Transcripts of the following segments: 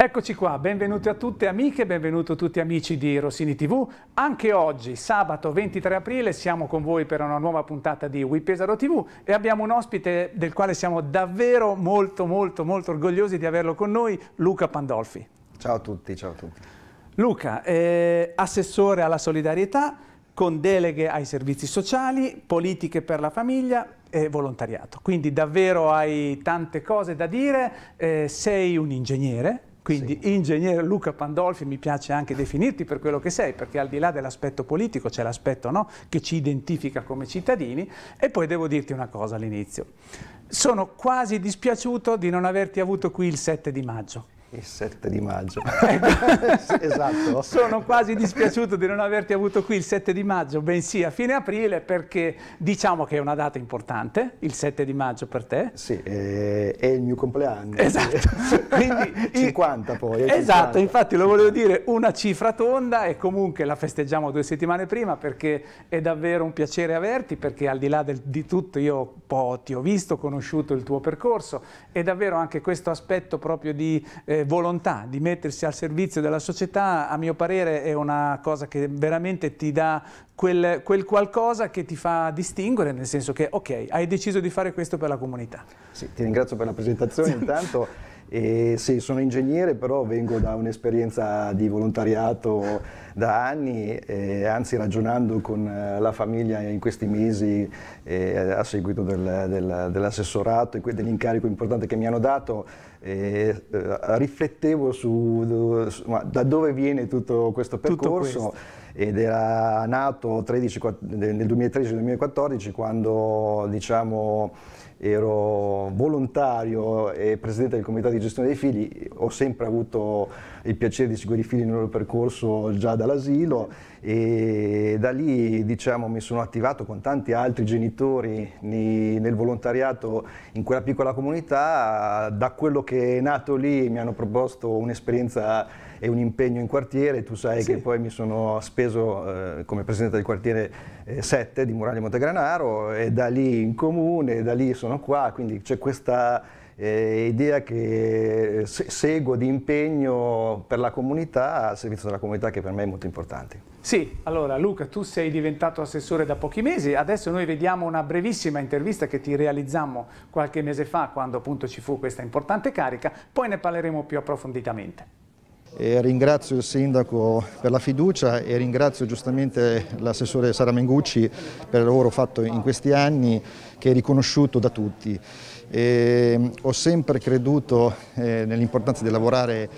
Eccoci qua, benvenuti a tutte amiche, benvenuti a tutti amici di Rossini TV. Anche oggi, sabato 23 aprile, siamo con voi per una nuova puntata di WePesaro TV e abbiamo un ospite del quale siamo davvero molto molto molto orgogliosi di averlo con noi, Luca Pandolfi. Ciao a tutti, ciao a tutti. Luca, è eh, assessore alla solidarietà, con deleghe ai servizi sociali, politiche per la famiglia e volontariato. Quindi davvero hai tante cose da dire, eh, sei un ingegnere, quindi sì. ingegnere Luca Pandolfi, mi piace anche definirti per quello che sei, perché al di là dell'aspetto politico c'è l'aspetto no, che ci identifica come cittadini. E poi devo dirti una cosa all'inizio. Sono quasi dispiaciuto di non averti avuto qui il 7 di maggio. Il 7 di maggio. esatto. Sono quasi dispiaciuto di non averti avuto qui il 7 di maggio, bensì a fine aprile, perché diciamo che è una data importante, il 7 di maggio per te. Sì, eh, è il mio compleanno. Esatto. Quindi, 50 poi. Esatto, 50. infatti lo volevo dire, una cifra tonda e comunque la festeggiamo due settimane prima perché è davvero un piacere averti, perché al di là del, di tutto io po, ti ho visto, conosciuto il tuo percorso, e davvero anche questo aspetto proprio di... Eh, eh, volontà di mettersi al servizio della società, a mio parere è una cosa che veramente ti dà quel, quel qualcosa che ti fa distinguere, nel senso che ok, hai deciso di fare questo per la comunità. Sì, ti ringrazio per la presentazione intanto. E sì, sono ingegnere, però vengo da un'esperienza di volontariato da anni, eh, anzi ragionando con eh, la famiglia in questi mesi eh, a seguito del, del, dell'assessorato e dell'incarico importante che mi hanno dato, eh, riflettevo su, su ma, da dove viene tutto questo percorso. Tutto questo ed era nato 13, nel 2013-2014 quando diciamo, ero volontario e presidente del comitato di gestione dei figli, ho sempre avuto il piacere di seguire i figli nel loro percorso già dall'asilo e da lì diciamo, mi sono attivato con tanti altri genitori nel volontariato in quella piccola comunità, da quello che è nato lì mi hanno proposto un'esperienza e un impegno in quartiere, tu sai sì. che poi mi sono speso eh, come presidente del quartiere eh, 7 di Muraglia Montegranaro e da lì in comune, da lì sono qua, quindi c'è questa eh, idea che eh, seguo di impegno per la comunità, al servizio della comunità che per me è molto importante. Sì, allora Luca, tu sei diventato assessore da pochi mesi, adesso noi vediamo una brevissima intervista che ti realizzammo qualche mese fa quando appunto ci fu questa importante carica, poi ne parleremo più approfonditamente. E ringrazio il Sindaco per la fiducia e ringrazio giustamente l'assessore Sara Mengucci per il lavoro fatto in questi anni che è riconosciuto da tutti. E ehm, ho sempre creduto eh, nell'importanza di lavorare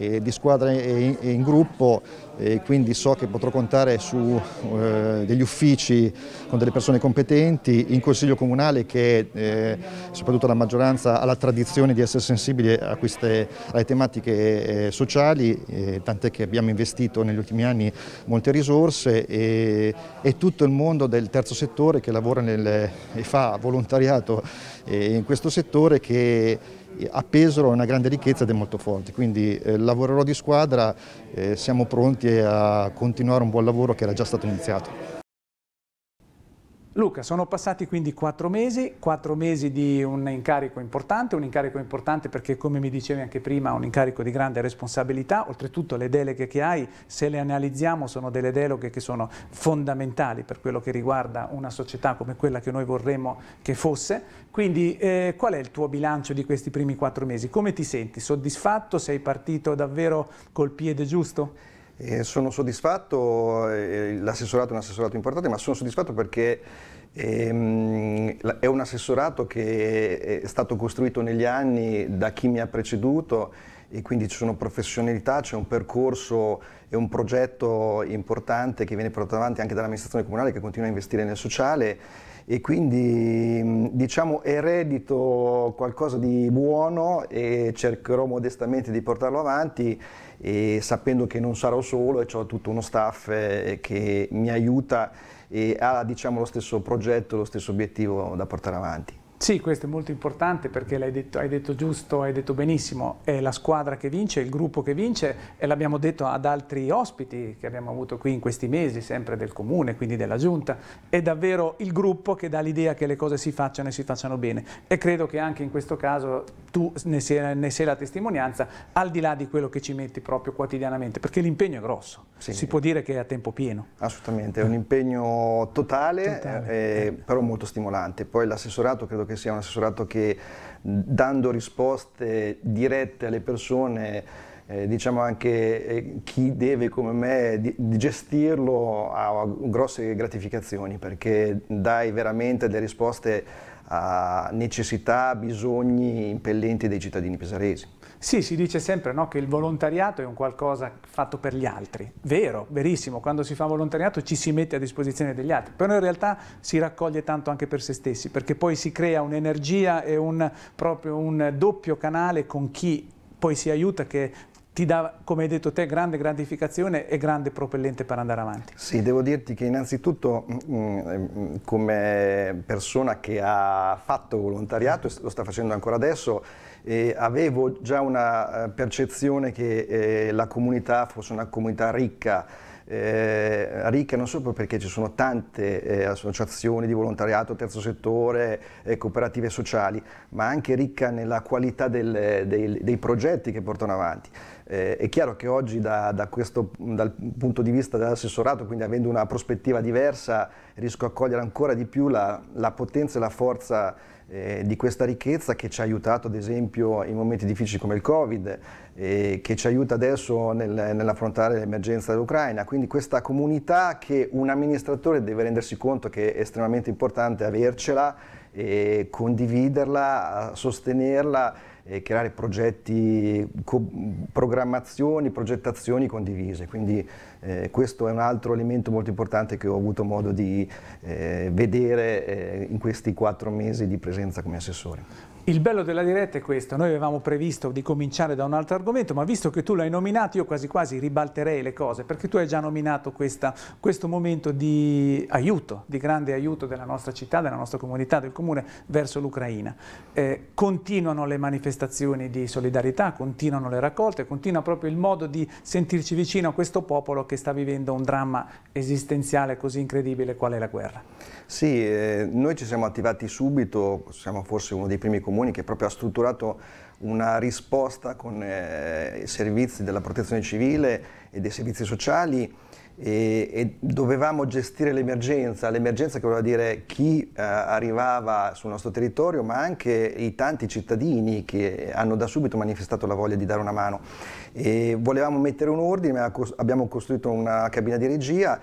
eh, di squadra e in, in, gruppo e quindi so che potrò contare su eh, degli uffici con delle persone competenti, in consiglio comunale che eh, soprattutto la maggioranza ha la tradizione di essere sensibile a queste, alle tematiche eh, sociali, tant'è che abbiamo investito negli ultimi anni molte risorse e, e, tutto il mondo del terzo settore che lavora nel, e fa volontariato eh, in questo settore che a Pesaro è una grande ricchezza ed è molto forte, quindi eh, lavorerò di squadra, eh, siamo pronti a continuare un buon lavoro che era già stato iniziato. Luca, sono passati quindi quattro mesi, quattro mesi di un incarico importante, un incarico importante perché come mi dicevi anche prima un incarico di grande responsabilità, oltretutto le deleghe che hai, se le analizziamo sono delle deleghe che sono fondamentali per quello che riguarda una società come quella che noi vorremmo che fosse, quindi eh, qual è il tuo bilancio di questi primi quattro mesi? Come ti senti? Soddisfatto? Sei partito davvero col piede giusto? Eh, sono soddisfatto, eh, l'assessorato è un assessorato importante, ma sono soddisfatto perché ehm, è un assessorato che è stato costruito negli anni da chi mi ha preceduto e quindi ci sono professionalità, c'è un percorso e un progetto importante che viene portato avanti anche dall'amministrazione comunale che continua a investire nel sociale e quindi mm, diciamo eredito qualcosa di buono e cercherò modestamente di portarlo avanti e sapendo che non sarò solo e ho tutto uno staff eh, che mi aiuta e ha diciamo, lo stesso progetto, lo stesso obiettivo da portare avanti. Sì, questo è molto importante perché l'hai detto, hai detto giusto, hai detto benissimo, è la squadra che vince, il gruppo che vince e l'abbiamo detto ad altri ospiti che abbiamo avuto qui in questi mesi, sempre del comune, quindi della giunta, è davvero il gruppo che dà l'idea che le cose si facciano e si facciano bene e credo che anche in questo caso tu ne sei, ne sei la testimonianza al di là di quello che ci metti proprio quotidianamente perché l'impegno è grosso. Sì, si può dire che è a tempo pieno. Assolutamente, è un impegno totale, totale. Eh, eh, però molto stimolante. Poi l'assessorato credo che sia un assessorato che dando risposte dirette alle persone eh, diciamo anche eh, chi deve come me di, di gestirlo ha grosse gratificazioni perché dai veramente delle risposte a necessità, bisogni impellenti dei cittadini pesaresi. Sì, si dice sempre no, che il volontariato è un qualcosa fatto per gli altri. Vero, verissimo, quando si fa volontariato ci si mette a disposizione degli altri, però in realtà si raccoglie tanto anche per se stessi, perché poi si crea un'energia e un, proprio un doppio canale con chi poi si aiuta che ti dà, come hai detto te, grande gratificazione e grande propellente per andare avanti. Sì, devo dirti che innanzitutto mm, mm, mm, come persona che ha fatto volontariato, e lo sta facendo ancora adesso, e avevo già una eh, percezione che eh, la comunità fosse una comunità ricca, eh, ricca non solo perché ci sono tante eh, associazioni di volontariato, terzo settore, eh, cooperative sociali, ma anche ricca nella qualità del, eh, dei, dei progetti che portano avanti. Eh, è chiaro che oggi da, da questo, dal punto di vista dell'assessorato, quindi avendo una prospettiva diversa, riesco a cogliere ancora di più la, la potenza e la forza eh, di questa ricchezza che ci ha aiutato ad esempio in momenti difficili come il Covid, eh, che ci aiuta adesso nel, nell'affrontare l'emergenza dell'Ucraina. Quindi questa comunità che un amministratore deve rendersi conto che è estremamente importante avercela, eh, condividerla, sostenerla e creare progetti, co- programmazioni, progettazioni condivise. Quindi eh, questo è un altro elemento molto importante che ho avuto modo di eh, vedere eh, in questi quattro mesi di presenza come assessore. Il bello della diretta è questo, noi avevamo previsto di cominciare da un altro argomento, ma visto che tu l'hai nominato io quasi quasi ribalterei le cose, perché tu hai già nominato questa, questo momento di aiuto, di grande aiuto della nostra città, della nostra comunità, del comune verso l'Ucraina. Eh, continuano le manifestazioni di solidarietà, continuano le raccolte, continua proprio il modo di sentirci vicino a questo popolo che sta vivendo un dramma esistenziale così incredibile qual è la guerra. Sì, eh, noi ci siamo attivati subito, siamo forse uno dei primi comuni comuni che proprio ha strutturato una risposta con eh, i servizi della protezione civile e dei servizi sociali e, e dovevamo gestire l'emergenza, l'emergenza che voleva dire chi eh, arrivava sul nostro territorio ma anche i tanti cittadini che hanno da subito manifestato la voglia di dare una mano. E volevamo mettere un ordine, abbiamo costruito una cabina di regia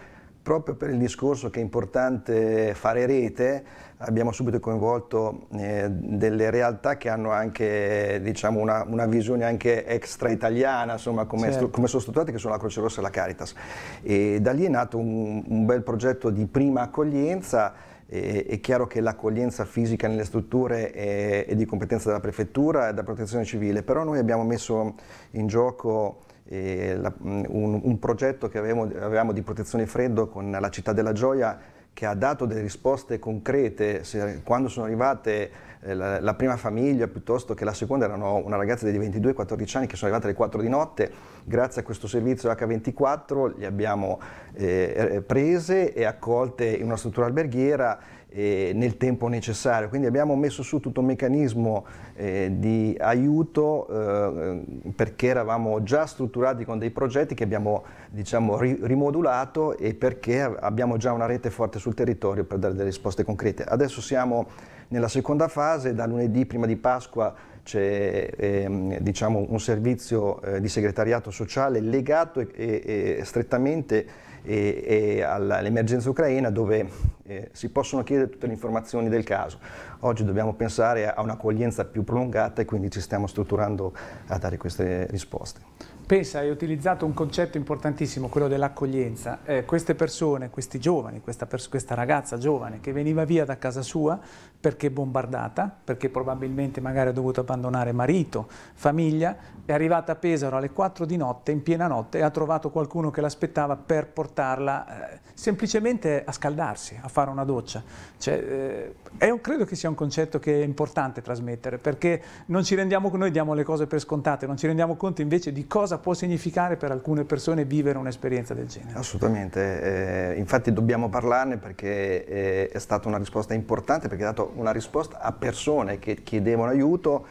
proprio per il discorso che è importante fare rete, abbiamo subito coinvolto eh, delle realtà che hanno anche diciamo, una, una, visione anche extra italiana, insomma, come, certo. come sono strutturate, che sono la Croce Rossa e la Caritas. E da lì è nato un, un bel progetto di prima accoglienza è, è chiaro che l'accoglienza fisica nelle strutture è, è, di competenza della prefettura e della protezione civile, però noi abbiamo messo in gioco eh, la, mm, un, un, progetto che avevamo, avevamo di protezione freddo con la città della gioia che ha dato delle risposte concrete se, quando sono arrivate eh, la, prima famiglia piuttosto che la seconda erano una ragazza di 22-14 anni che sono arrivate alle 4 di notte, grazie a questo servizio H24 li abbiamo eh, eh, prese e accolte in una struttura alberghiera eh, nel tempo necessario. Quindi abbiamo messo su tutto un meccanismo eh, di aiuto eh, perché eravamo già strutturati con dei progetti che abbiamo diciamo, ri rimodulato e perché abbiamo già una rete forte sul territorio per dare delle risposte concrete. Adesso siamo nella seconda fase, da lunedì prima di Pasqua c'è ehm, diciamo, un servizio eh, di segretariato sociale legato e, e, e strettamente e, e all'emergenza ucraina dove eh, si possono chiedere tutte le informazioni del caso. Oggi dobbiamo pensare a un'accoglienza più prolungata e quindi ci stiamo strutturando a dare queste risposte. Pensa, hai utilizzato un concetto importantissimo, quello dell'accoglienza. Eh, queste persone, questi giovani, questa, questa ragazza giovane che veniva via da casa sua, perché bombardata, perché probabilmente magari ha dovuto abbandonare marito, famiglia, è arrivata a Pesaro alle 4 di notte, in piena notte, e ha trovato qualcuno che l'aspettava per portarla eh, semplicemente a scaldarsi, a fare una doccia. Cioè, eh, è, credo che sia un concetto che è importante trasmettere, perché non ci rendiamo, noi diamo le cose per scontate, non ci rendiamo conto invece di cosa può significare per alcune persone vivere un'esperienza del genere. Assolutamente, eh, infatti dobbiamo parlarne perché eh, è stata una risposta importante, perché ha dato una risposta a persone che chiedevano aiuto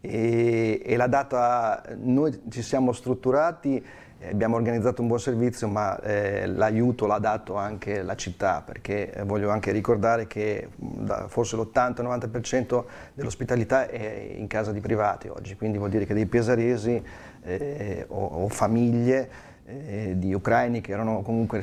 e, e l'ha data, noi ci siamo strutturati eh, abbiamo organizzato un buon servizio ma eh, l'aiuto l'ha dato anche la città perché eh, voglio anche ricordare che forse l'80-90% dell'ospitalità è in casa di privati oggi, quindi vuol dire che dei pesaresi eh, o, o, famiglie eh, di ucraini che erano comunque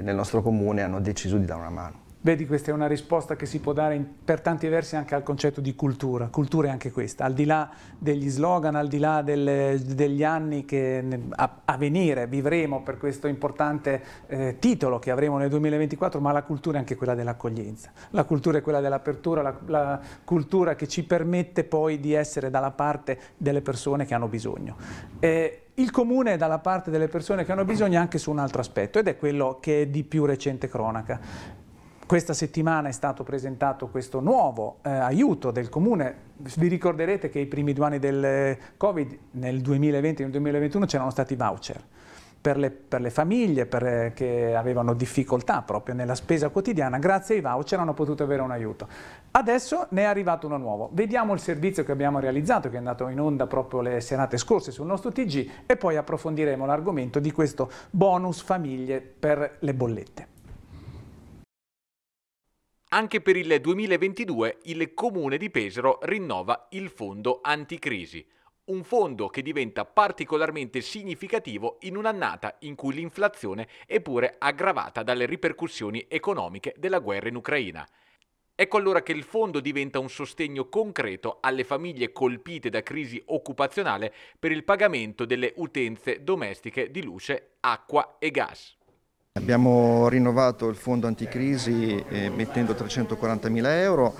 nel nostro comune hanno deciso di dare una mano. Vedi, questa è una risposta che si può dare in, per tanti versi anche al concetto di cultura. Cultura è anche questa, al di là degli slogan, al di là del, degli anni che a, a, venire vivremo per questo importante eh, titolo che avremo nel 2024, ma la cultura è anche quella dell'accoglienza. La cultura è quella dell'apertura, la, la cultura che ci permette poi di essere dalla parte delle persone che hanno bisogno. Eh, il comune è dalla parte delle persone che hanno bisogno anche su un altro aspetto ed è quello che è di più recente cronaca. Questa settimana è stato presentato questo nuovo eh, aiuto del Comune. Vi ricorderete che i primi due anni del eh, Covid, nel 2020 e nel 2021, c'erano stati voucher per le, per le famiglie per, eh, che avevano difficoltà proprio nella spesa quotidiana. Grazie ai voucher hanno potuto avere un aiuto. Adesso ne è arrivato uno nuovo. Vediamo il servizio che abbiamo realizzato, che è andato in onda proprio le serate scorse sul nostro TG e poi approfondiremo l'argomento di questo bonus famiglie per le bollette. Anche per il 2022 il Comune di Pesaro rinnova il fondo anticrisi, un fondo che diventa particolarmente significativo in un'annata in cui l'inflazione è pure aggravata dalle ripercussioni economiche della guerra in Ucraina. Ecco allora che il fondo diventa un sostegno concreto alle famiglie colpite da crisi occupazionale per il pagamento delle utenze domestiche di luce, acqua e gas. Abbiamo rinnovato il fondo anticrisi eh, mettendo 340 mila euro,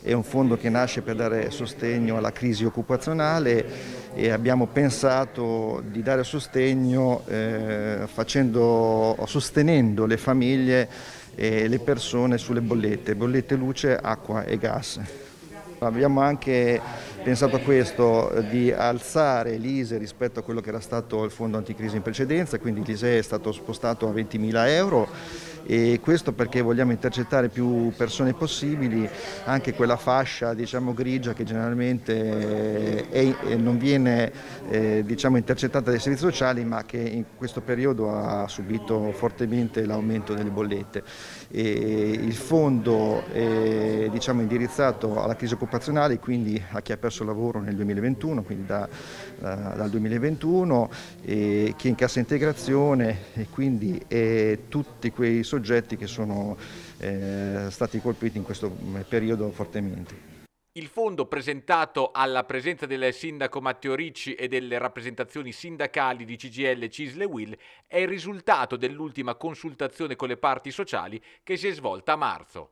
è un fondo che nasce per dare sostegno alla crisi occupazionale e abbiamo pensato di dare sostegno eh, facendo, sostenendo le famiglie e le persone sulle bollette, bollette luce, acqua e gas. Abbiamo anche pensato a questo, eh, di alzare l'ISE rispetto a quello che era stato il fondo anticrisi in precedenza, quindi l'ISE è stato spostato a 20.000 euro e questo perché vogliamo intercettare più persone possibili, anche quella fascia diciamo, grigia che generalmente eh, è, eh, non viene eh, diciamo, intercettata dai servizi sociali ma che in questo periodo ha subito fortemente l'aumento delle bollette. E il fondo è diciamo, indirizzato alla crisi occupazionale, quindi a chi ha perso perso lavoro nel 2021, quindi da, da, eh, dal 2021, e chi è in cassa integrazione e quindi e tutti quei soggetti che sono eh, stati colpiti in questo mm, periodo fortemente. Il fondo presentato alla presenza del sindaco Matteo Ricci e delle rappresentazioni sindacali di CGL Cisle Will è il risultato dell'ultima consultazione con le parti sociali che si è svolta a marzo.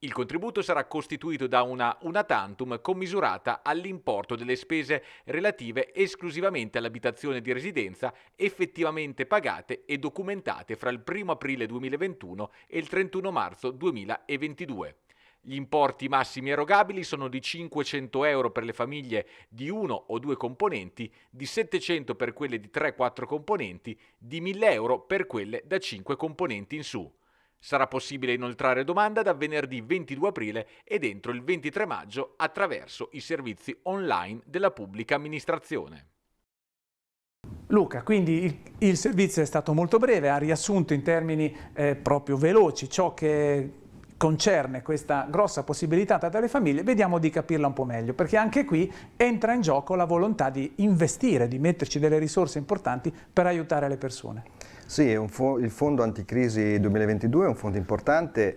Il contributo sarà costituito da una una tantum commisurata all'importo delle spese relative esclusivamente all'abitazione di residenza effettivamente pagate e documentate fra il 1 aprile 2021 e il 31 marzo 2022. Gli importi massimi erogabili sono di 500 euro per le famiglie di uno o due componenti, di 700 per quelle di 3-4 componenti, di 1000 euro per quelle da 5 componenti in su. Sarà possibile inoltrare domanda da venerdì 22 aprile ed entro il 23 maggio attraverso i servizi online della pubblica amministrazione. Luca, quindi il, il servizio è stato molto breve, ha riassunto in termini eh, proprio veloci ciò che concerne questa grossa possibilità data alle famiglie, vediamo di capirla un po' meglio, perché anche qui entra in gioco la volontà di investire, di metterci delle risorse importanti per aiutare le persone. Sì, fo il fondo anticrisi 2022 è un fondo importante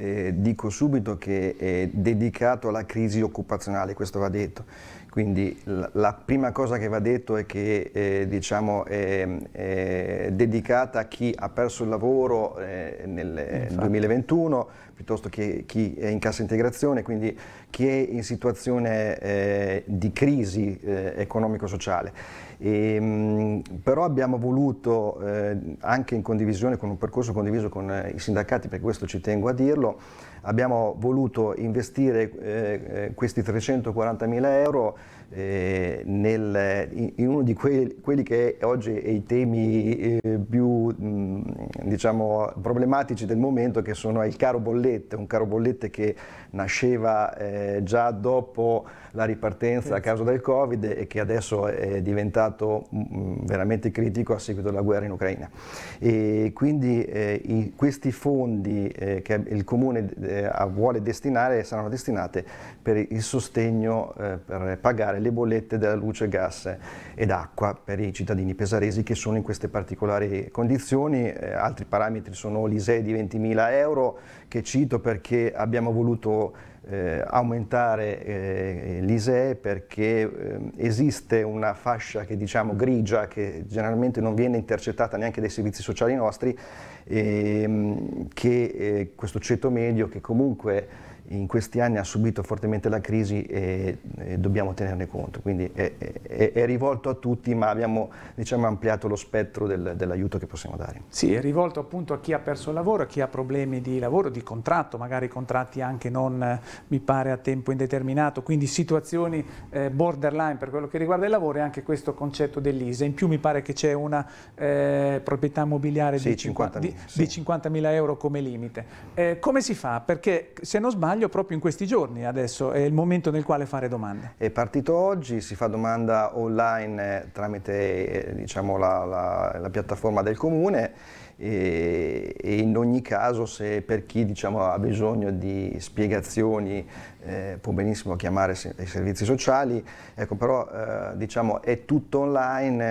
eh, dico subito che è dedicato alla crisi occupazionale, questo va detto. Quindi la, la prima cosa che va detto è che eh, diciamo, è, è, dedicata a chi ha perso il lavoro eh, nel Infatti. 2021, piuttosto che chi è in cassa integrazione, quindi chi è in situazione eh, di crisi eh, economico-sociale. E, ehm, però abbiamo voluto, eh, anche in condivisione con un percorso condiviso con eh, i sindacati, per questo ci tengo a dirlo, abbiamo voluto investire eh, eh questi mila euro eh, nel, in uno di quelli, quelli che oggi è i temi eh, più mh, diciamo, problematici del momento che sono il caro bollette, un caro bollette che nasceva eh, già dopo la ripartenza a causa del Covid e che adesso è diventato mh, veramente critico a seguito della guerra in Ucraina. E quindi eh, i, questi fondi eh, che il Comune eh, vuole destinare saranno destinati per il sostegno per pagare le bollette della luce, gas ed acqua per i cittadini pesaresi che sono in queste particolari condizioni. Eh, altri parametri sono l'ISEE di 20.000 euro che cito perché abbiamo voluto eh, aumentare eh, l'ISEE perché eh, esiste una fascia che diciamo grigia che generalmente non viene intercettata neanche dai servizi sociali nostri ehm, che eh, questo ceto medio che comunque in questi anni ha subito fortemente la crisi e, e dobbiamo tenerne conto. Quindi è, è, è, rivolto a tutti, ma abbiamo diciamo, ampliato lo spettro del, dell'aiuto che possiamo dare. Sì, è rivolto appunto a chi ha perso il lavoro, a chi ha problemi di lavoro, di contratto, magari contratti anche non, mi pare, a tempo indeterminato, quindi situazioni eh, borderline per quello che riguarda il lavoro e anche questo concetto dell'ISE. In più mi pare che c'è una eh, proprietà immobiliare sì, di 50.000 sì. 50 euro come limite. Eh, come si fa? Perché se non sbaglio sbaglio proprio in questi giorni adesso, è il momento nel quale fare domande. È partito oggi, si fa domanda online eh, tramite eh, diciamo, la, la, la piattaforma del comune e, e, in ogni caso se per chi diciamo, ha bisogno di spiegazioni eh, può benissimo chiamare i servizi sociali, ecco, però eh, diciamo, è tutto online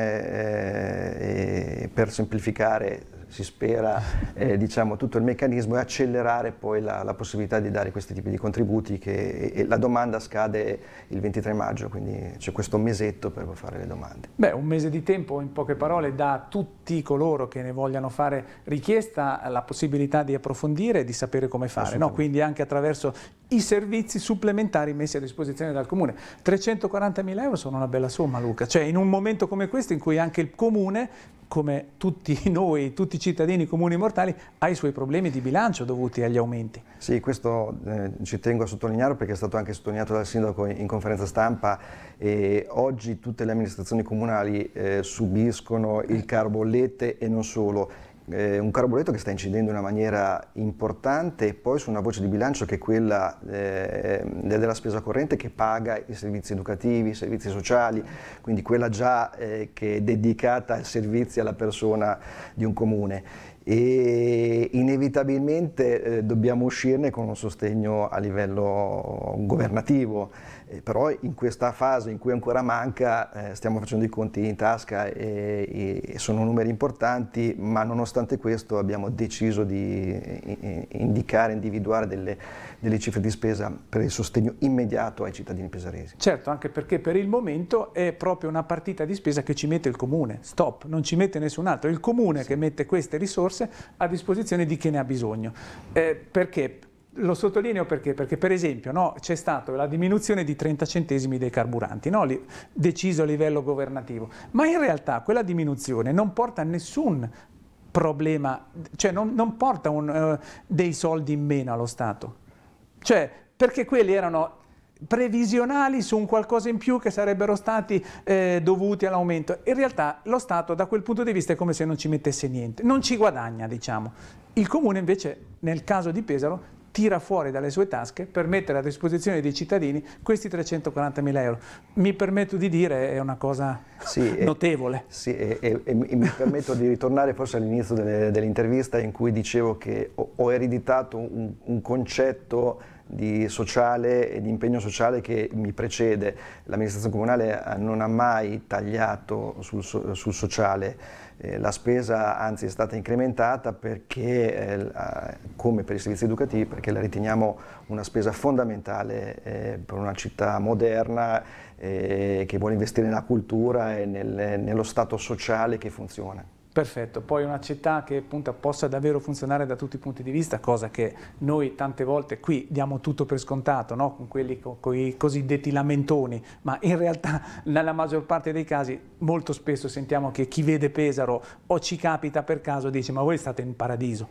eh, per semplificare si spera, eh, diciamo, tutto il meccanismo e accelerare poi la, la, possibilità di dare questi tipi di contributi che e, e la domanda scade il 23 maggio, quindi c'è questo mesetto per fare le domande. Beh, un mese di tempo in poche parole dà a tutti coloro che ne vogliano fare richiesta la possibilità di approfondire e di sapere come fare, no? quindi anche attraverso i servizi supplementari messi a disposizione dal comune. 340.000 euro sono una bella somma Luca, cioè in un momento come questo in cui anche il comune, come tutti noi, tutti i cittadini comuni mortali, ha i suoi problemi di bilancio dovuti agli aumenti. Sì, questo eh, ci tengo a sottolineare perché è stato anche sottolineato dal sindaco in, in conferenza stampa e oggi tutte le amministrazioni comunali eh, subiscono il carbollette e non solo eh, un carburetto che sta incidendo in una maniera importante e poi su una voce di bilancio che è quella eh, della spesa corrente che paga i servizi educativi, i servizi sociali, quindi quella già eh, che è dedicata ai servizi alla persona di un comune e inevitabilmente eh, dobbiamo uscirne con un sostegno a livello governativo. Eh, però in questa fase in cui ancora manca eh, stiamo facendo i conti in tasca e, e, sono numeri importanti, ma nonostante questo abbiamo deciso di eh, eh, indicare, individuare delle, delle cifre di spesa per il sostegno immediato ai cittadini pesaresi. Certo, anche perché per il momento è proprio una partita di spesa che ci mette il comune, stop, non ci mette nessun altro, è il comune sì. che mette queste risorse a disposizione di chi ne ha bisogno. Eh, perché? lo sottolineo perché? Perché per esempio no, c'è stata la diminuzione di 30 centesimi dei carburanti, no, deciso a livello governativo, ma in realtà quella diminuzione non porta a nessun problema, cioè non, non porta un, uh, dei soldi in meno allo Stato, cioè perché quelli erano previsionali su un qualcosa in più che sarebbero stati eh, dovuti all'aumento. In realtà lo Stato da quel punto di vista è come se non ci mettesse niente, non ci guadagna diciamo. Il Comune invece nel caso di Pesaro tira fuori dalle sue tasche per mettere a disposizione dei cittadini questi 340 mila euro. Mi permetto di dire è una cosa sì, notevole. E, sì, e, e, e, mi permetto di ritornare forse all'inizio dell'intervista in cui dicevo che ho, ho ereditato un, un concetto di sociale e di impegno sociale che mi precede. L'amministrazione comunale eh, non ha mai tagliato sul, sul sociale, eh, la spesa anzi è stata incrementata perché, eh, ah, come per i servizi educativi, perché la riteniamo una spesa fondamentale eh, per una città moderna eh, che vuole investire nella cultura e nel, nello stato sociale che funziona. Perfetto, poi una città che appunto, possa davvero funzionare da tutti i punti di vista, cosa che noi tante volte qui diamo tutto per scontato, no? con quelli con, con i cosiddetti lamentoni, ma in realtà nella maggior parte dei casi molto spesso sentiamo che chi vede Pesaro o ci capita per caso dice ma voi state in paradiso,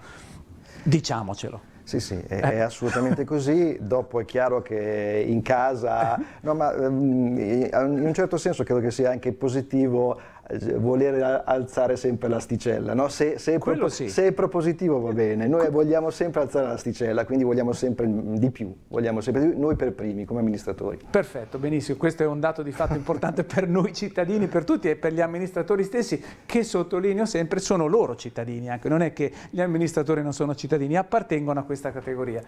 diciamocelo. Sì, sì, è, eh. è, assolutamente così. Dopo è chiaro che in casa, no, ma ehm, in un certo senso credo che sia anche positivo eh, volere alzare sempre l'asticella. No? Se, se, è propo- sì. se, è propositivo va bene, noi vogliamo sempre alzare l'asticella, quindi vogliamo sempre di più, vogliamo sempre di più, noi per primi come amministratori. Perfetto, benissimo, questo è un dato di fatto importante per noi cittadini, per tutti e per gli amministratori stessi, che sottolineo sempre sono loro cittadini, anche non è che gli amministratori non sono cittadini, appartengono a questa categoria.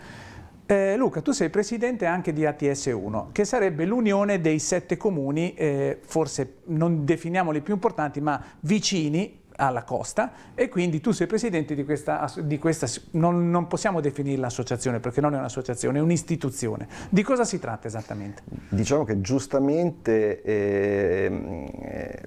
Eh, Luca, tu sei presidente anche di ATS1, che sarebbe l'unione dei sette comuni, eh, forse non definiamoli più importanti, importanti ma vicini alla costa e quindi tu sei presidente di questa, di questa non, non, possiamo definirla associazione perché non è un'associazione, è un'istituzione. Di cosa si tratta esattamente? Diciamo che giustamente ehm, eh,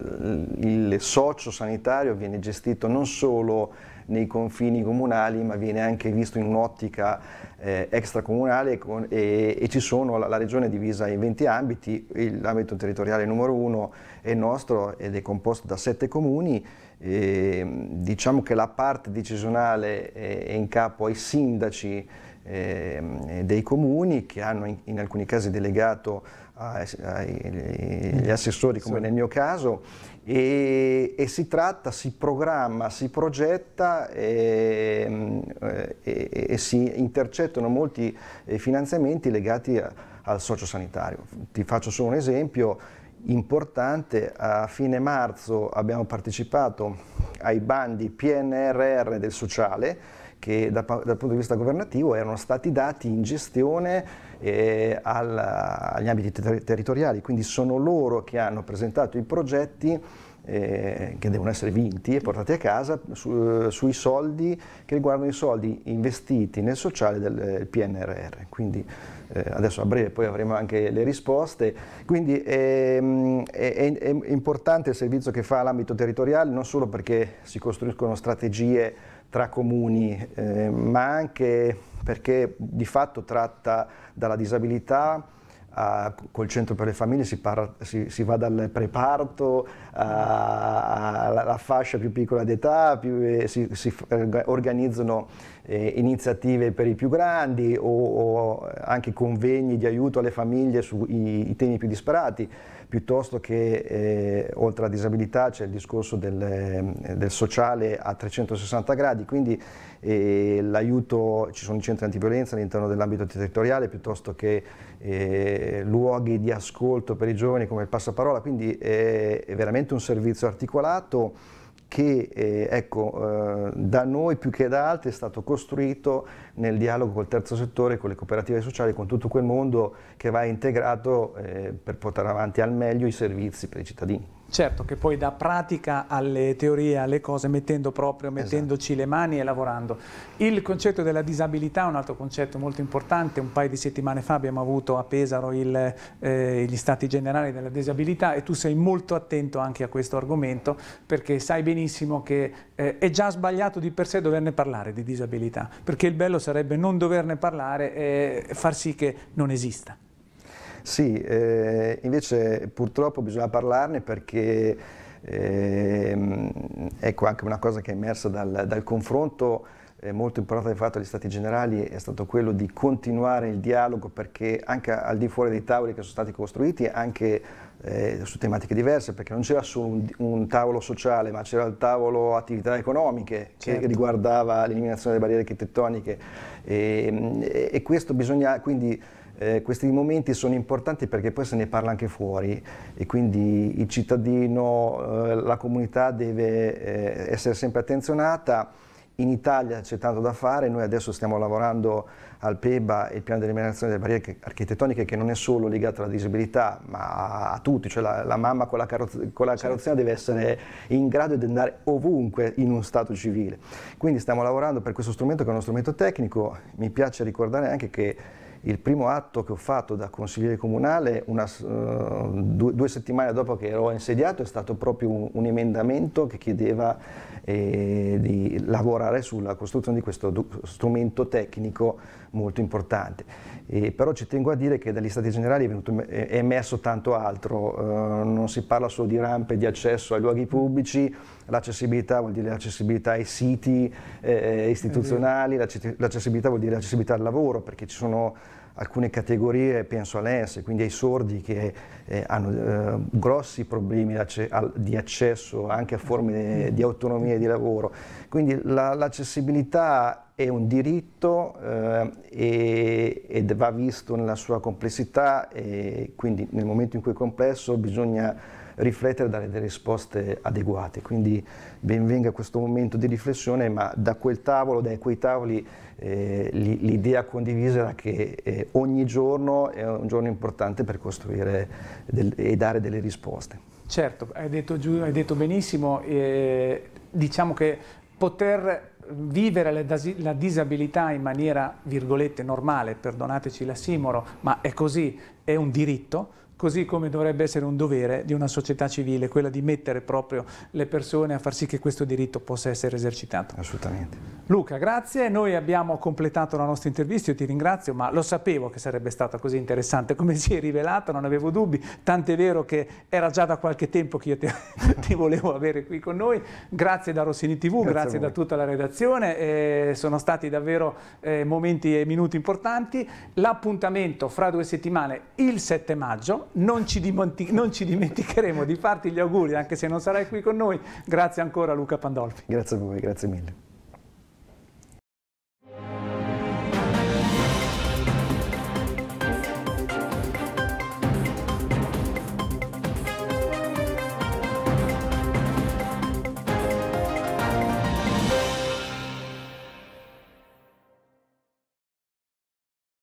il socio sanitario viene gestito non solo nei confini comunali ma viene anche visto in un'ottica eh, extracomunale con, e, e, ci sono, la, la, regione è divisa in 20 ambiti, l'ambito territoriale numero uno è nostro ed è composto da sette comuni e, ehm, diciamo che la parte decisionale è, eh, è in capo ai sindaci eh, dei comuni che hanno in, in alcuni casi delegato agli assessori come nel mio caso e, e, si tratta, si programma, si progetta ehm, eh, e, e, e si intercettano molti eh, finanziamenti legati a, al sanitario. Ti faccio solo un esempio, importante. A fine marzo abbiamo partecipato ai bandi PNRR del sociale che da, dal punto di vista governativo erano stati dati in gestione eh, al, agli ambiti ter territoriali, quindi sono loro che hanno presentato i progetti eh, che devono essere vinti e portati a casa su, sui soldi che riguardano i soldi investiti nel sociale del eh, PNRR. Quindi eh, adesso a breve poi avremo anche le risposte. Quindi ehm, è, è, è importante il servizio che fa l'ambito territoriale, non solo perché si costruiscono strategie tra comuni, eh, ma anche perché di fatto tratta dalla disabilità a, col centro per le famiglie si, parla, si, si va dal preparto alla fascia più piccola d'età, eh, si, si eh, organizzano eh, iniziative per i più grandi o, o, anche convegni di aiuto alle famiglie sui temi più disparati piuttosto che eh, oltre alla disabilità c'è il discorso del, eh, del, sociale a 360 gradi, quindi eh, l'aiuto, ci sono i centri antiviolenza all'interno dell'ambito territoriale, piuttosto che eh, luoghi di ascolto per i giovani come il passaparola, quindi eh, è veramente un servizio articolato che eh, ecco, eh, da noi più che da altri è stato costruito nel dialogo col terzo settore, con le cooperative sociali, con tutto quel mondo che va integrato eh, per portare avanti al meglio i servizi per i cittadini. Certo, che poi da pratica alle teorie, alle cose, mettendo proprio, esatto. mettendoci esatto. le mani e lavorando. Il concetto della disabilità è un altro concetto molto importante. Un paio di settimane fa abbiamo avuto a Pesaro il, eh, gli stati generali della disabilità e tu sei molto attento anche a questo argomento perché sai benissimo che eh, è già sbagliato di per sé doverne parlare di disabilità, perché il bello sarebbe non doverne parlare e far sì che non esista. Sì, eh, invece purtroppo bisogna parlarne perché eh, ecco anche una cosa che è emersa dal, dal confronto eh, molto importante fatto degli Stati Generali è stato quello di continuare il dialogo perché anche al di fuori dei tavoli che sono stati costruiti, anche eh, su tematiche diverse, perché non c'era solo un, un, tavolo sociale, ma c'era il tavolo attività economiche certo. che riguardava l'eliminazione delle barriere architettoniche e, ehm, e, e questo bisogna quindi eh, questi momenti sono importanti perché poi se ne parla anche fuori e quindi il cittadino, eh, la comunità deve eh, essere sempre attenzionata. In Italia c'è tanto da fare, noi adesso stiamo lavorando al PEBA, il piano di eliminazione delle barriere architettoniche, che non è solo legato alla disabilità, ma a tutti, cioè la, la mamma con la, carrozz- con la carrozzina deve essere in grado di andare ovunque in uno stato civile. Quindi stiamo lavorando per questo strumento che è uno strumento tecnico, mi piace ricordare anche che il primo atto che ho fatto da consigliere comunale una, eh, due, due, settimane dopo che ero insediato è stato proprio un, un emendamento che chiedeva e di lavorare sulla costruzione di questo strumento tecnico molto importante. E però ci tengo a dire che dagli stati generali è, venuto, è emerso tanto altro, eh, non si parla solo di rampe di accesso ai luoghi pubblici, l'accessibilità vuol dire l'accessibilità ai siti eh, eh istituzionali, l'accessibilità vuol dire l'accessibilità al lavoro, perché ci sono alcune categorie, penso all'ENS, quindi ai sordi che eh, hanno eh, grossi problemi di accesso anche a forme di autonomia e di lavoro. Quindi l'accessibilità è un diritto eh, ed va visto nella sua complessità e quindi nel momento in cui è complesso bisogna riflettere e dare delle risposte adeguate. Quindi benvenga questo momento di riflessione, ma da quel tavolo, da quei tavoli, eh, l'idea condivisa era che eh, ogni giorno è un giorno importante per costruire del, e dare delle risposte. Certo, hai detto, hai detto benissimo, eh, diciamo che poter vivere la, la, disabilità in maniera, virgolette, normale, perdonateci la simoro, ma è così, è un diritto, così come dovrebbe essere un dovere di una società civile, quella di mettere proprio le persone a far sì che questo diritto possa essere esercitato. Assolutamente. Luca, grazie. Noi abbiamo completato la nostra intervista, io ti ringrazio, ma lo sapevo che sarebbe stata così interessante come si è rivelata, non avevo dubbi, tant'è vero che era già da qualche tempo che io te, ti, volevo avere qui con noi. Grazie da Rossini TV, grazie, grazie da tutta la redazione, eh, sono stati davvero eh, momenti e minuti importanti. L'appuntamento fra due settimane, il 7 maggio, non ci, non ci, dimenticheremo di farti gli auguri anche se non sarai qui con noi. Grazie ancora Luca Pandolfi. Grazie a voi, grazie mille.